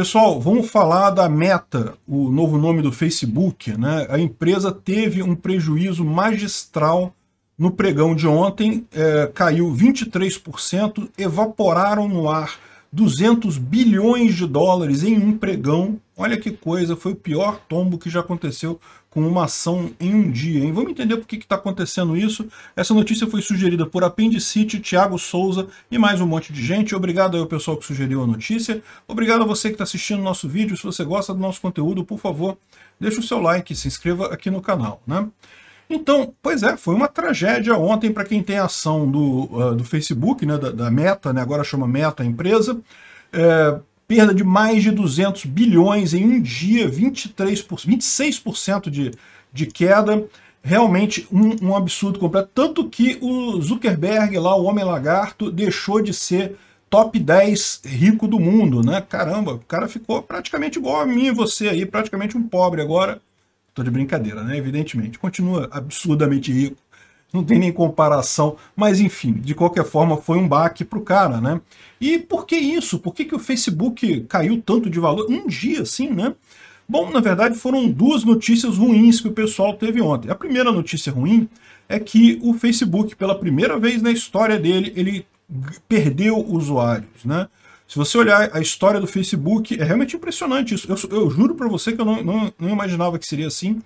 Pessoal, vamos falar da Meta, o novo nome do Facebook. Né? A empresa teve um prejuízo magistral no pregão de ontem, é, caiu 23%, evaporaram no ar 200 bilhões de dólares em um pregão. Olha que coisa, foi o pior tombo que já aconteceu com uma ação em um dia. Hein? Vamos entender por que está acontecendo isso. Essa notícia foi sugerida por Apendicite, Thiago Souza e mais um monte de gente. Obrigado ao pessoal que sugeriu a notícia. Obrigado a você que está assistindo o nosso vídeo. Se você gosta do nosso conteúdo, por favor, deixe o seu like e se inscreva aqui no canal. Né? Então, pois é, foi uma tragédia ontem para quem tem ação do, uh, do Facebook, né, da, da Meta, né, agora chama Meta a empresa. É, perda de mais de 200 bilhões em um dia, 23 por, 26% de, de queda. Realmente um, um absurdo completo. Tanto que o Zuckerberg, lá, o Homem Lagarto, deixou de ser top 10 rico do mundo, né? Caramba, o cara ficou praticamente igual a mim e você aí, praticamente um pobre agora. Tô de brincadeira, né? Evidentemente. Continua absurdamente rico não tem nem comparação, mas enfim, de qualquer forma foi um baque o cara, né? E por que isso? Por que, que o Facebook caiu tanto de valor? Um dia, assim, né? Bom, na verdade foram duas notícias ruins que o pessoal teve ontem. A primeira notícia ruim é que o Facebook, pela primeira vez na história dele, ele perdeu usuários, né? Se você olhar a história do Facebook, é realmente impressionante isso. Eu, eu juro para você que eu não, não, não imaginava que seria assim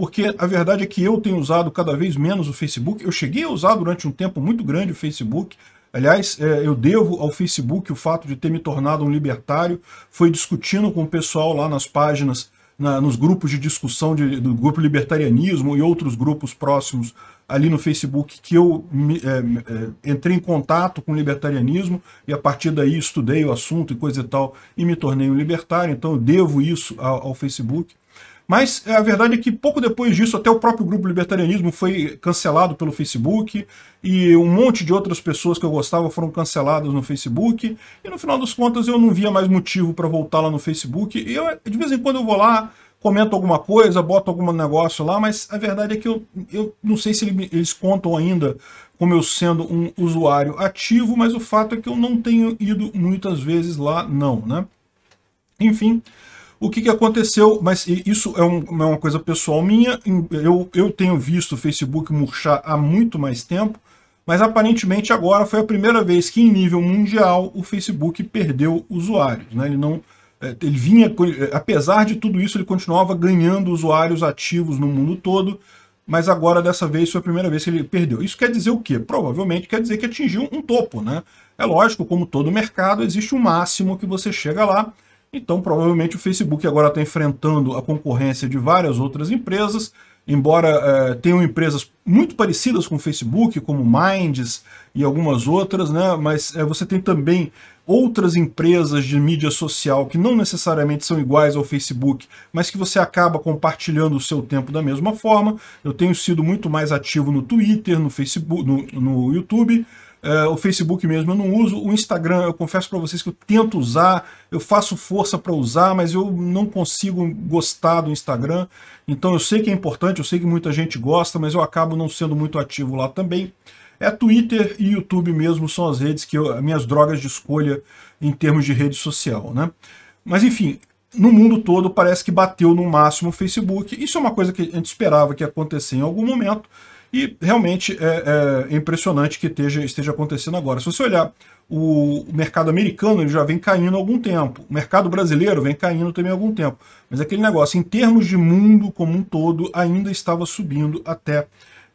porque a verdade é que eu tenho usado cada vez menos o Facebook. Eu cheguei a usar durante um tempo muito grande o Facebook. Aliás, é, eu devo ao Facebook o fato de ter me tornado um libertário. Foi discutindo com o pessoal lá nas páginas, na, nos grupos de discussão de, do grupo Libertarianismo e outros grupos próximos ali no Facebook que eu me, é, é entrei em contato com o libertarianismo e a partir daí estudei o assunto e coisa e tal e me tornei um libertário, então eu devo isso ao, ao Facebook. Mas é, a verdade é que pouco depois disso, até o próprio grupo Libertarianismo foi cancelado pelo Facebook, e um monte de outras pessoas que eu gostava foram canceladas no Facebook, e no final das contas eu não via mais motivo para voltar lá no Facebook, e eu, de vez em quando eu vou lá, comento alguma coisa, boto algum negócio lá, mas a verdade é que eu, eu não sei se eles contam ainda como eu sendo um usuário ativo, mas o fato é que eu não tenho ido muitas vezes lá não, né? Enfim, o que, que aconteceu, mas isso é, um, é uma coisa pessoal minha, eu, eu tenho visto o Facebook murchar há muito mais tempo, mas aparentemente agora foi a primeira vez que em nível mundial o Facebook perdeu usuários. Né? Ele não é, ele vinha, é, apesar de tudo isso, ele continuava ganhando usuários ativos no mundo todo, mas agora dessa vez foi a primeira vez que ele perdeu. Isso quer dizer o quê? Provavelmente quer dizer que atingiu um topo, né? É lógico, como todo mercado, existe um máximo que você chega lá, então, provavelmente, o Facebook agora está enfrentando a concorrência de várias outras empresas, embora é, tenham empresas muito parecidas com o Facebook, como Minds e algumas outras, né? mas é, você tem também outras empresas de mídia social que não necessariamente são iguais ao Facebook, mas que você acaba compartilhando o seu tempo da mesma forma. Eu tenho sido muito mais ativo no Twitter, no Facebook, no, no YouTube, é, o Facebook mesmo eu não uso, o Instagram eu confesso para vocês que eu tento usar, eu faço força para usar, mas eu não consigo gostar do Instagram, então eu sei que é importante, eu sei que muita gente gosta, mas eu acabo não sendo muito ativo lá também. É Twitter e YouTube mesmo são as redes que eu, minhas drogas de escolha em termos de rede social, né? Mas enfim, no mundo todo parece que bateu no máximo o Facebook, isso é uma coisa que a gente esperava que acontecesse em algum momento, e realmente é, é impressionante que esteja, esteja acontecendo agora. Se você olhar o mercado americano ele já vem caindo há algum tempo. O mercado brasileiro vem caindo também há algum tempo. Mas aquele negócio, em termos de mundo como um todo, ainda estava subindo até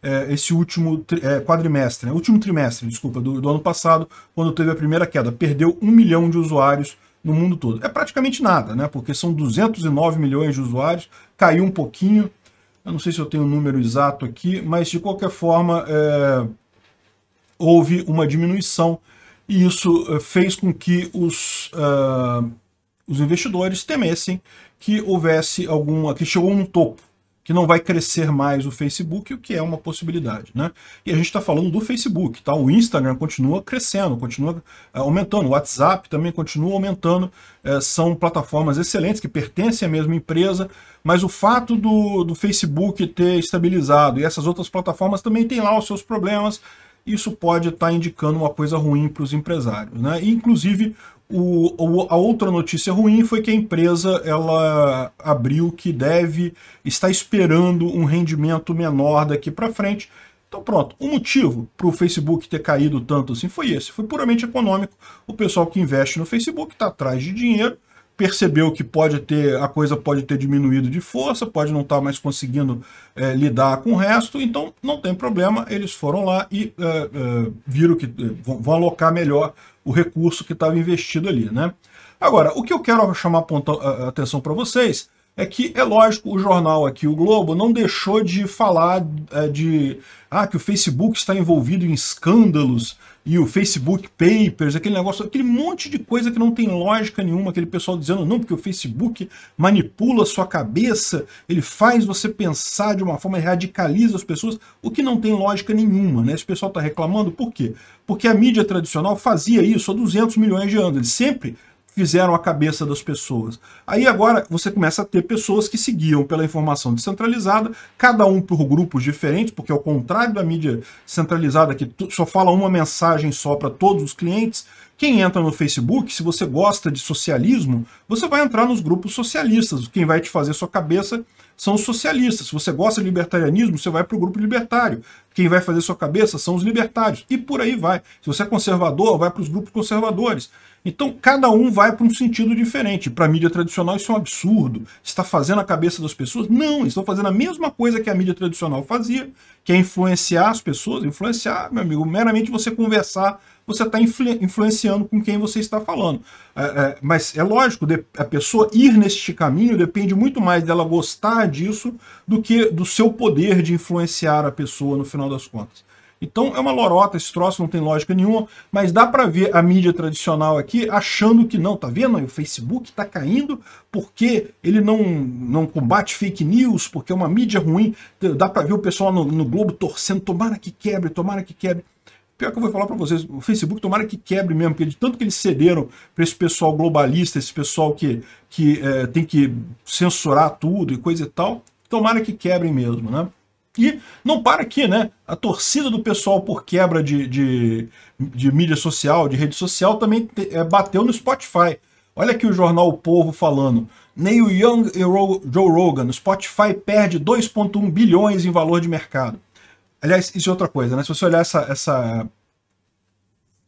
é, esse último é, quadrimestre, né? último trimestre, desculpa, do, do ano passado, quando teve a primeira queda. Perdeu um milhão de usuários no mundo todo. É praticamente nada, né? Porque são 209 milhões de usuários, caiu um pouquinho, eu não sei se eu tenho o um número exato aqui, mas de qualquer forma é, houve uma diminuição e isso é, fez com que os, uh, os investidores temessem que houvesse alguma, que chegou um topo que não vai crescer mais o Facebook, o que é uma possibilidade, né? E a gente está falando do Facebook, tá? O Instagram continua crescendo, continua eh, aumentando, o WhatsApp também continua aumentando, é, são plataformas excelentes que pertencem à mesma empresa, mas o fato do, do Facebook ter estabilizado e essas outras plataformas também têm lá os seus problemas, isso pode estar tá indicando uma coisa ruim para os empresários. Né? E, inclusive, o, o, a outra notícia ruim foi que a empresa ela abriu que deve está esperando um rendimento menor daqui para frente. Então pronto, o motivo para o Facebook ter caído tanto assim foi esse, foi puramente econômico. O pessoal que investe no Facebook está atrás de dinheiro, percebeu que pode ter a coisa pode ter diminuído de força, pode não estar tá mais conseguindo é, lidar com o resto, então não tem problema, eles foram lá e é, é, viram que vão, vão alocar melhor o recurso que estava investido ali. Né? Agora, o que eu quero chamar a atenção para vocês é que, é lógico, o jornal aqui, o Globo, não deixou de falar é, de ah, que o Facebook está envolvido em escândalos e o Facebook Papers, aquele negócio, aquele monte de coisa que não tem lógica nenhuma, aquele pessoal dizendo não, porque o Facebook manipula a sua cabeça, ele faz você pensar de uma forma, radicaliza as pessoas, o que não tem lógica nenhuma, né? Esse pessoal está reclamando, por quê? Porque a mídia tradicional fazia isso há 200 milhões de anos, ele sempre fizeram a cabeça das pessoas. Aí agora você começa a ter pessoas que seguiam pela informação descentralizada, cada um por grupos diferentes, porque ao contrário da mídia centralizada que só fala uma mensagem só para todos os clientes, quem entra no Facebook, se você gosta de socialismo, você vai entrar nos grupos socialistas. Quem vai te fazer sua cabeça são os socialistas. Se você gosta de libertarianismo, você vai para o grupo libertário. Quem vai fazer sua cabeça são os libertários. E por aí vai. Se você é conservador, vai para os grupos conservadores. Então, cada um vai para um sentido diferente. Para a mídia tradicional, isso é um absurdo. Está fazendo a cabeça das pessoas? Não, estão fazendo a mesma coisa que a mídia tradicional fazia, que é influenciar as pessoas. Influenciar, meu amigo, meramente você conversar você está influ influenciando com quem você está falando. É, é, mas é lógico, a pessoa ir neste caminho depende muito mais dela gostar disso do que do seu poder de influenciar a pessoa no final das contas. Então é uma lorota, esse troço não tem lógica nenhuma, mas dá para ver a mídia tradicional aqui achando que não, tá vendo? O Facebook tá caindo porque ele não, não combate fake news, porque é uma mídia ruim. Dá para ver o pessoal no, no Globo torcendo, tomara que quebre, tomara que quebre. Pior que eu vou falar para vocês, o Facebook tomara que quebre mesmo, porque de tanto que eles cederam para esse pessoal globalista, esse pessoal que, que é, tem que censurar tudo e coisa e tal, tomara que quebrem mesmo, né? E não para aqui, né? A torcida do pessoal por quebra de, de, de mídia social, de rede social, também te, é, bateu no Spotify. Olha aqui o jornal O Povo falando. Neil Young e Joe Rogan, Spotify perde 2,1 bilhões em valor de mercado. Aliás, isso é outra coisa, né? Se você olhar essa, essa,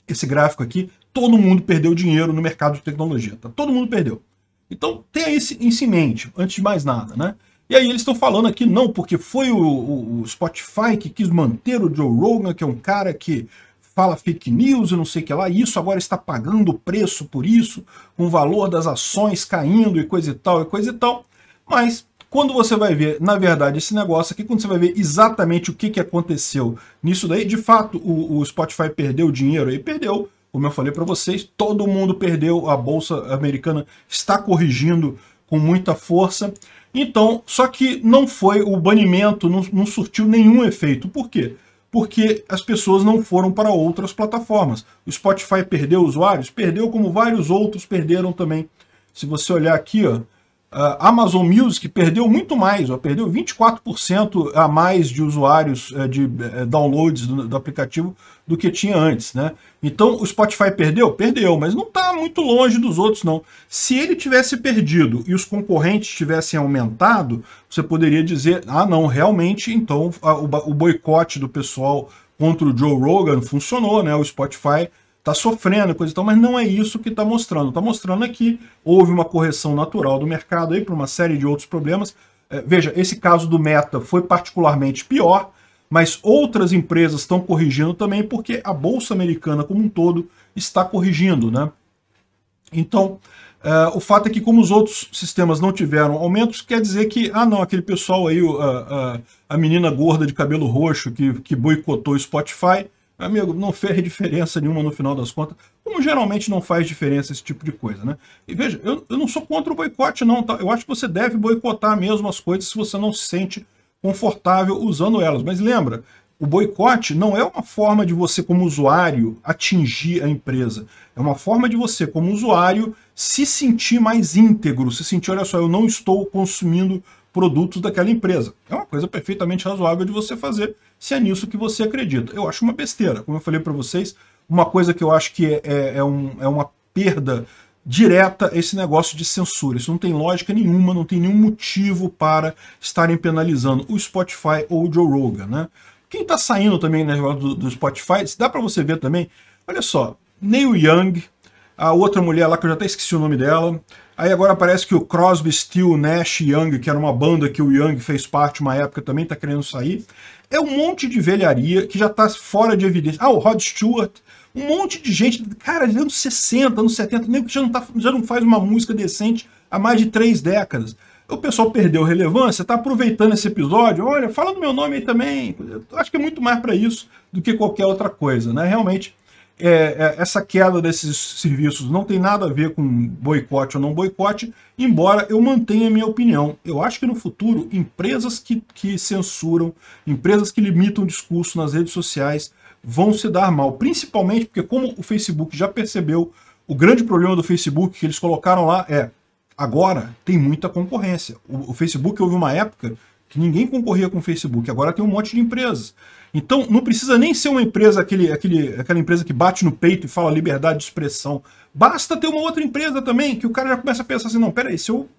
esse gráfico aqui, todo mundo perdeu dinheiro no mercado de tecnologia, tá? Todo mundo perdeu. Então, tenha isso em si mente, antes de mais nada, né? E aí eles estão falando aqui, não, porque foi o, o, o, Spotify que quis manter o Joe Rogan, que é um cara que fala fake news e não sei o que lá, e isso agora está pagando o preço por isso, com o valor das ações caindo e coisa e tal, e coisa e tal. Mas quando você vai ver, na verdade, esse negócio aqui, quando você vai ver exatamente o que, que aconteceu nisso daí, de fato, o, o Spotify perdeu dinheiro aí, perdeu. Como eu falei para vocês, todo mundo perdeu, a bolsa americana está corrigindo com muita força. Então, só que não foi o banimento, não, não, surtiu nenhum efeito. Por quê? Porque as pessoas não foram para outras plataformas. O Spotify perdeu usuários? Perdeu, como vários outros perderam também. Se você olhar aqui, ó, ah, Amazon Music perdeu muito mais, ó, perdeu 24% a mais de usuários eh, de eh, downloads do, do, aplicativo do que tinha antes, né? Então o Spotify perdeu? Perdeu, mas não está muito longe dos outros, não. Se ele tivesse perdido e os concorrentes tivessem aumentado, você poderia dizer, ah não, realmente, então a, o, o boicote do pessoal contra o Joe Rogan funcionou, né? O Spotify está sofrendo, coisa e tal, mas não é isso que está mostrando. Está mostrando aqui, é houve uma correção natural do mercado aí para uma série de outros problemas. É, veja, esse caso do Meta foi particularmente pior, mas outras empresas estão corrigindo também porque a Bolsa Americana como um todo está corrigindo, né? Então, é, o fato é que como os outros sistemas não tiveram aumentos, quer dizer que, ah não, aquele pessoal aí, a a a menina gorda de cabelo roxo que, que boicotou o Spotify, Amigo, não fez diferença nenhuma no final das contas, como geralmente não faz diferença esse tipo de coisa, né? E veja, eu, eu não sou contra o boicote, não, tá? Eu acho que você deve boicotar mesmo as coisas se você não se sente confortável usando elas. Mas lembra, o boicote não é uma forma de você, como usuário, atingir a empresa. É uma forma de você, como usuário, se sentir mais íntegro, se sentir, olha só, eu não estou consumindo produtos daquela empresa. É uma coisa perfeitamente razoável de você fazer se é nisso que você acredita. Eu acho uma besteira. Como eu falei para vocês, uma coisa que eu acho que é, é, é um, é uma perda direta é esse negócio de censura. Isso não tem lógica nenhuma, não tem nenhum motivo para estarem penalizando o Spotify ou o Joe Rogan, né? Quem está saindo também na né, do, do Spotify, dá para você ver também, olha só, Neil Young, a outra mulher lá que eu já até esqueci o nome dela, Aí agora parece que o Crosby, Steel, Nash Young, que era uma banda que o Young fez parte uma época, também está querendo sair. É um monte de velharia que já está fora de evidência. Ah, o Rod Stewart, um monte de gente, cara, anos 60, anos 70, nem já tá, já não faz uma música decente há mais de três décadas. O pessoal perdeu relevância, Tá aproveitando esse episódio. Olha, fala do meu nome aí também. Eu acho que é muito mais para isso do que qualquer outra coisa, né? Realmente é, é, essa queda desses serviços não tem nada a ver com boicote ou não boicote, embora eu mantenha a minha opinião. Eu acho que no futuro, empresas que, que censuram, empresas que limitam o discurso nas redes sociais vão se dar mal, principalmente porque como o Facebook já percebeu, o grande problema do Facebook que eles colocaram lá é agora tem muita concorrência. O, o Facebook houve uma época que ninguém concorria com o Facebook. Agora tem um monte de empresas. Então, não precisa nem ser uma empresa, aquele, aquele, aquela empresa que bate no peito e fala liberdade de expressão. Basta ter uma outra empresa também, que o cara já começa a pensar assim, não, peraí, se eu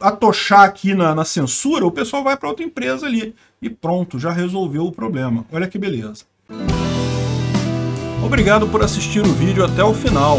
atochar aqui na, na censura, o pessoal vai para outra empresa ali. E pronto, já resolveu o problema. Olha que beleza. Obrigado por assistir o vídeo até o final.